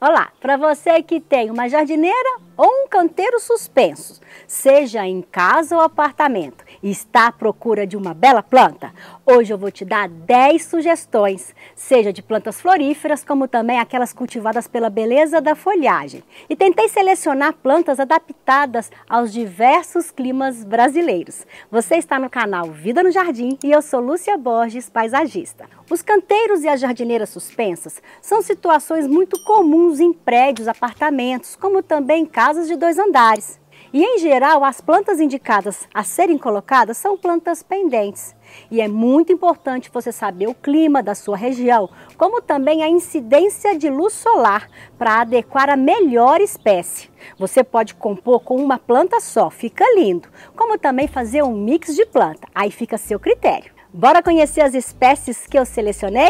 Olá, para você que tem uma jardineira ou um canteiro suspenso, seja em casa ou apartamento, e está à procura de uma bela planta? Hoje eu vou te dar 10 sugestões, seja de plantas floríferas, como também aquelas cultivadas pela beleza da folhagem. E tentei selecionar plantas adaptadas aos diversos climas brasileiros. Você está no canal Vida no Jardim e eu sou Lúcia Borges, paisagista. Os canteiros e as jardineiras suspensas são situações muito comuns em prédios, apartamentos, como também em casas de dois andares. E em geral, as plantas indicadas a serem colocadas são plantas pendentes. E é muito importante você saber o clima da sua região, como também a incidência de luz solar para adequar a melhor espécie. Você pode compor com uma planta só, fica lindo, como também fazer um mix de planta, aí fica a seu critério. Bora conhecer as espécies que eu selecionei?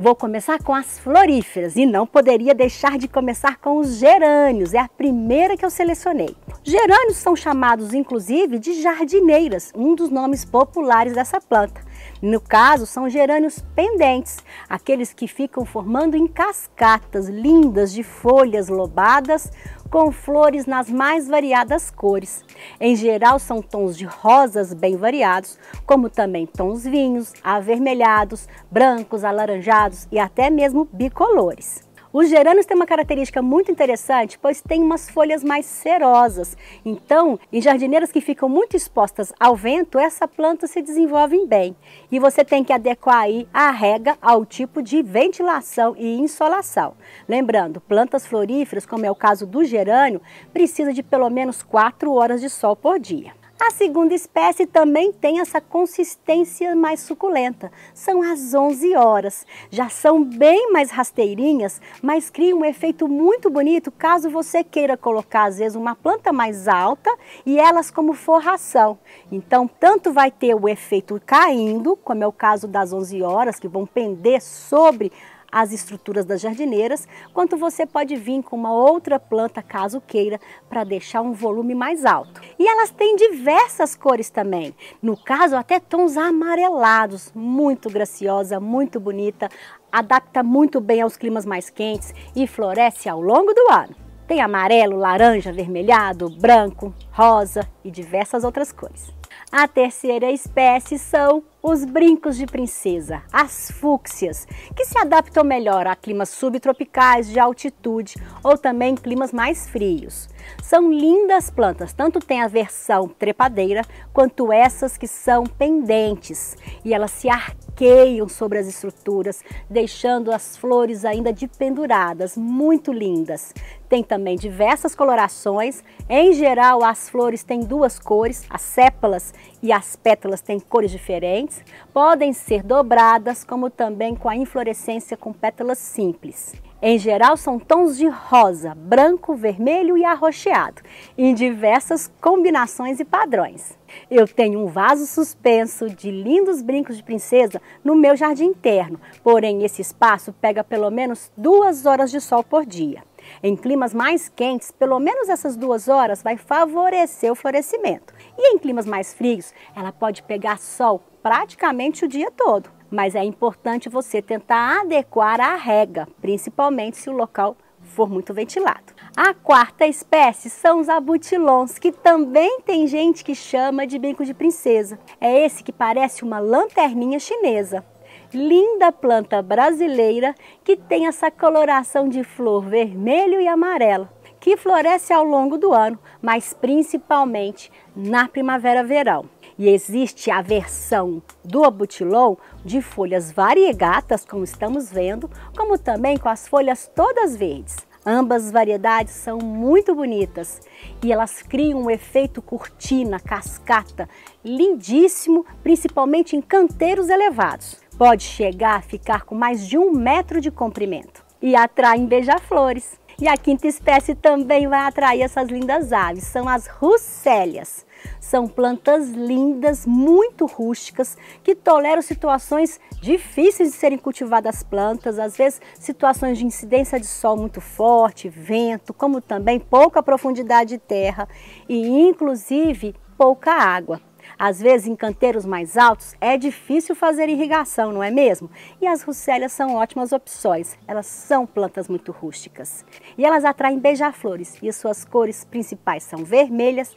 Vou começar com as floríferas e não poderia deixar de começar com os gerânios, é a primeira que eu selecionei. Gerânios são chamados inclusive de jardineiras, um dos nomes populares dessa planta. No caso, são gerânios pendentes, aqueles que ficam formando em cascatas lindas de folhas lobadas com flores nas mais variadas cores. Em geral, são tons de rosas bem variados, como também tons vinhos, avermelhados, brancos, alaranjados e até mesmo bicolores. Os gerânios têm uma característica muito interessante, pois têm umas folhas mais cerosas. Então, em jardineiras que ficam muito expostas ao vento, essa planta se desenvolve bem. E você tem que adequar aí a rega ao tipo de ventilação e insolação. Lembrando, plantas floríferas, como é o caso do gerânio, precisa de pelo menos 4 horas de sol por dia. A segunda espécie também tem essa consistência mais suculenta. São as 11 horas. Já são bem mais rasteirinhas, mas cria um efeito muito bonito caso você queira colocar, às vezes, uma planta mais alta e elas como forração. Então, tanto vai ter o efeito caindo, como é o caso das 11 horas, que vão pender sobre as estruturas das jardineiras, quanto você pode vir com uma outra planta, caso queira, para deixar um volume mais alto. E elas têm diversas cores também, no caso até tons amarelados, muito graciosa, muito bonita, adapta muito bem aos climas mais quentes e floresce ao longo do ano. Tem amarelo, laranja, vermelhado, branco, rosa e diversas outras cores. A terceira espécie são os brincos de princesa, as fúcsias, que se adaptam melhor a climas subtropicais de altitude ou também climas mais frios. São lindas plantas, tanto tem a versão trepadeira quanto essas que são pendentes e elas se arqueiam sobre as estruturas, deixando as flores ainda de penduradas, muito lindas. Tem também diversas colorações, em geral as flores têm duas cores, as sépalas e as pétalas têm cores diferentes podem ser dobradas, como também com a inflorescência com pétalas simples. Em geral, são tons de rosa, branco, vermelho e arroxeado, em diversas combinações e padrões. Eu tenho um vaso suspenso de lindos brincos de princesa no meu jardim interno, porém esse espaço pega pelo menos duas horas de sol por dia. Em climas mais quentes, pelo menos essas duas horas vai favorecer o florescimento. E em climas mais frios, ela pode pegar sol praticamente o dia todo. Mas é importante você tentar adequar a rega, principalmente se o local for muito ventilado. A quarta espécie são os abutilons, que também tem gente que chama de bico de princesa. É esse que parece uma lanterninha chinesa. Linda planta brasileira que tem essa coloração de flor vermelho e amarelo, que floresce ao longo do ano, mas principalmente na primavera-verão. E existe a versão do abutilon de folhas variegatas, como estamos vendo, como também com as folhas todas verdes. Ambas variedades são muito bonitas e elas criam um efeito cortina, cascata, lindíssimo, principalmente em canteiros elevados. Pode chegar a ficar com mais de um metro de comprimento e atraem beija-flores. E a quinta espécie também vai atrair essas lindas aves, são as russélias. São plantas lindas, muito rústicas, que toleram situações difíceis de serem cultivadas plantas, às vezes situações de incidência de sol muito forte, vento, como também pouca profundidade de terra e inclusive pouca água. Às vezes, em canteiros mais altos, é difícil fazer irrigação, não é mesmo? E as russélias são ótimas opções. Elas são plantas muito rústicas. E elas atraem beija-flores e as suas cores principais são vermelhas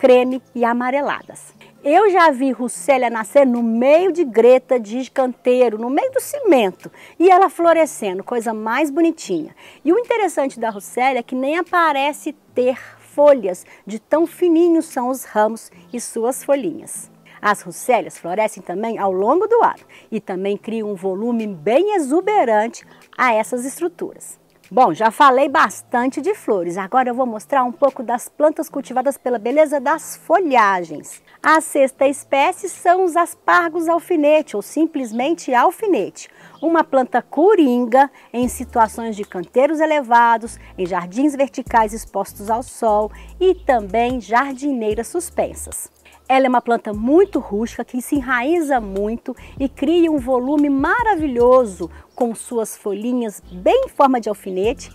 creme e amareladas. Eu já vi Russélia nascer no meio de greta de canteiro, no meio do cimento, e ela florescendo, coisa mais bonitinha. E o interessante da Russélia é que nem aparece ter folhas, de tão fininhos são os ramos e suas folhinhas. As russélias florescem também ao longo do ano e também criam um volume bem exuberante a essas estruturas. Bom, já falei bastante de flores, agora eu vou mostrar um pouco das plantas cultivadas pela beleza das folhagens. A sexta espécie são os aspargos alfinete, ou simplesmente alfinete. Uma planta coringa em situações de canteiros elevados, em jardins verticais expostos ao sol e também jardineiras suspensas. Ela é uma planta muito rústica que se enraiza muito e cria um volume maravilhoso com suas folhinhas bem em forma de alfinete.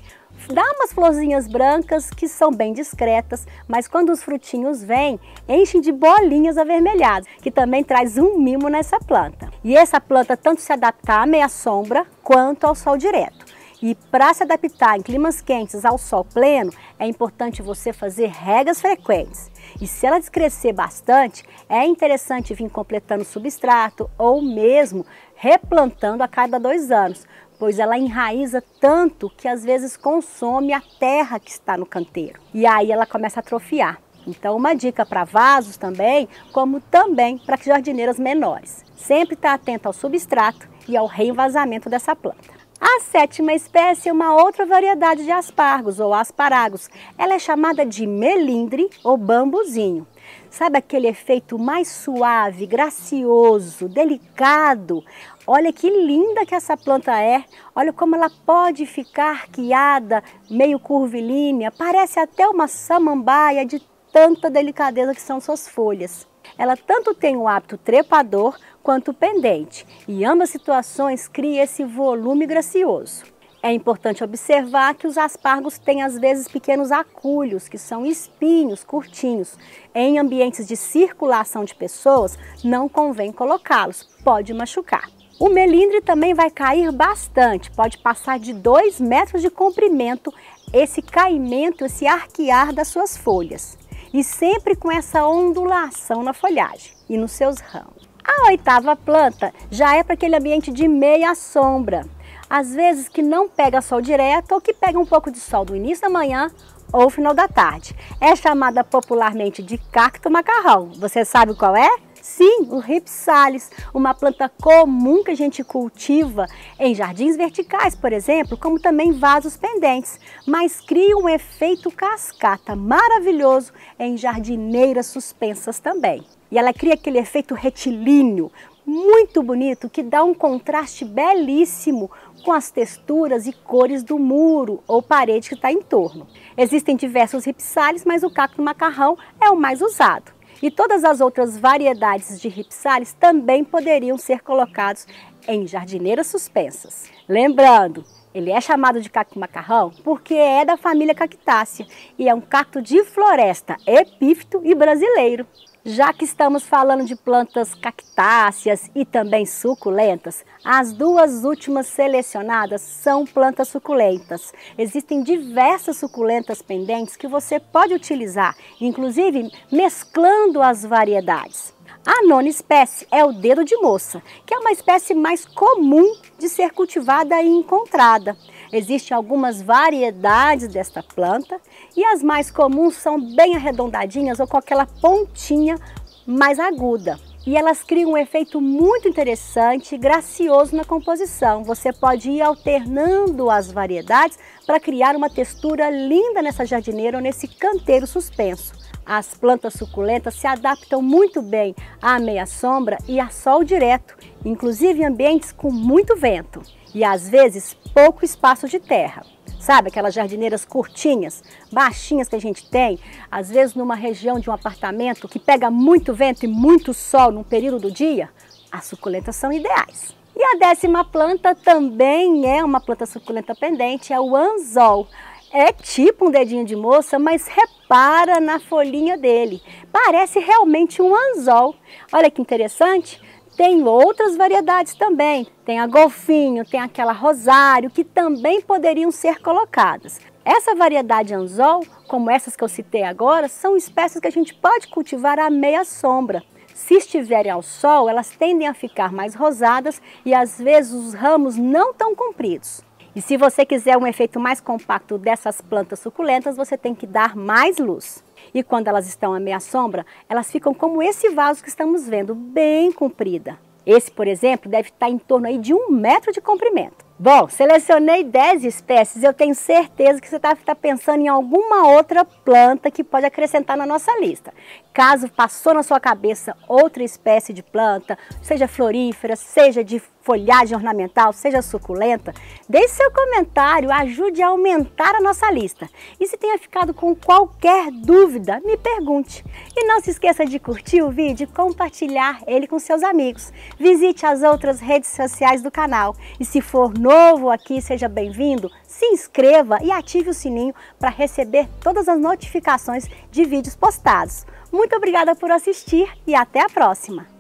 Dá umas florzinhas brancas que são bem discretas, mas quando os frutinhos vêm, enchem de bolinhas avermelhadas, que também traz um mimo nessa planta. E essa planta tanto se adapta à meia sombra quanto ao sol direto. E para se adaptar em climas quentes ao sol pleno, é importante você fazer regas frequentes. E se ela descrescer bastante, é interessante vir completando substrato ou mesmo replantando a cada dois anos, pois ela enraiza tanto que às vezes consome a terra que está no canteiro. E aí ela começa a atrofiar. Então, uma dica para vasos também, como também para jardineiras menores. Sempre estar tá atento ao substrato e ao reenvasamento dessa planta. A sétima espécie é uma outra variedade de aspargos ou asparagos. Ela é chamada de melindre ou bambuzinho. Sabe aquele efeito mais suave, gracioso, delicado? Olha que linda que essa planta é. Olha como ela pode ficar arqueada, meio curvilínea. Parece até uma samambaia de tanta delicadeza que são suas folhas ela tanto tem o hábito trepador quanto pendente, e ambas situações cria esse volume gracioso. É importante observar que os aspargos têm às vezes pequenos acúlios, que são espinhos curtinhos. Em ambientes de circulação de pessoas, não convém colocá-los, pode machucar. O melindre também vai cair bastante, pode passar de 2 metros de comprimento esse caimento, esse arquear das suas folhas e sempre com essa ondulação na folhagem e nos seus ramos. A oitava planta já é para aquele ambiente de meia sombra, às vezes que não pega sol direto ou que pega um pouco de sol do início da manhã ou final da tarde. É chamada popularmente de cacto macarrão. Você sabe qual é? Sim, o Ripsalis, uma planta comum que a gente cultiva em jardins verticais, por exemplo, como também vasos pendentes, mas cria um efeito cascata maravilhoso em jardineiras suspensas também. E ela cria aquele efeito retilíneo, muito bonito, que dá um contraste belíssimo com as texturas e cores do muro ou parede que está em torno. Existem diversos ripsales, mas o cacto macarrão é o mais usado. E todas as outras variedades de ripsalis também poderiam ser colocados em jardineiras suspensas. Lembrando, ele é chamado de cacto macarrão porque é da família cactácea e é um cacto de floresta, epífito e brasileiro. Já que estamos falando de plantas cactáceas e também suculentas, as duas últimas selecionadas são plantas suculentas. Existem diversas suculentas pendentes que você pode utilizar, inclusive mesclando as variedades. A nona espécie é o dedo de moça, que é uma espécie mais comum de ser cultivada e encontrada. Existem algumas variedades desta planta e as mais comuns são bem arredondadinhas ou com aquela pontinha mais aguda. E elas criam um efeito muito interessante e gracioso na composição. Você pode ir alternando as variedades para criar uma textura linda nessa jardineira ou nesse canteiro suspenso. As plantas suculentas se adaptam muito bem à meia sombra e a sol direto, inclusive em ambientes com muito vento e às vezes pouco espaço de terra. Sabe aquelas jardineiras curtinhas, baixinhas que a gente tem, às vezes numa região de um apartamento que pega muito vento e muito sol num período do dia? As suculentas são ideais. E a décima planta também é uma planta suculenta pendente, é o anzol. É tipo um dedinho de moça, mas repara na folhinha dele. Parece realmente um anzol. Olha que interessante. Tem outras variedades também, tem a golfinho, tem aquela rosário, que também poderiam ser colocadas. Essa variedade anzol, como essas que eu citei agora, são espécies que a gente pode cultivar à meia sombra. Se estiverem ao sol, elas tendem a ficar mais rosadas e às vezes os ramos não tão compridos. E se você quiser um efeito mais compacto dessas plantas suculentas, você tem que dar mais luz. E quando elas estão à meia sombra, elas ficam como esse vaso que estamos vendo, bem comprida. Esse, por exemplo, deve estar em torno aí de um metro de comprimento. Bom, selecionei 10 espécies. Eu tenho certeza que você está tá pensando em alguma outra planta que pode acrescentar na nossa lista. Caso passou na sua cabeça outra espécie de planta, seja florífera, seja de folhagem ornamental, seja suculenta, deixe seu comentário, ajude a aumentar a nossa lista. E se tenha ficado com qualquer dúvida, me pergunte. E não se esqueça de curtir o vídeo e compartilhar ele com seus amigos. Visite as outras redes sociais do canal. E se for novo aqui, seja bem-vindo, se inscreva e ative o sininho para receber todas as notificações de vídeos postados. Muito obrigada por assistir e até a próxima!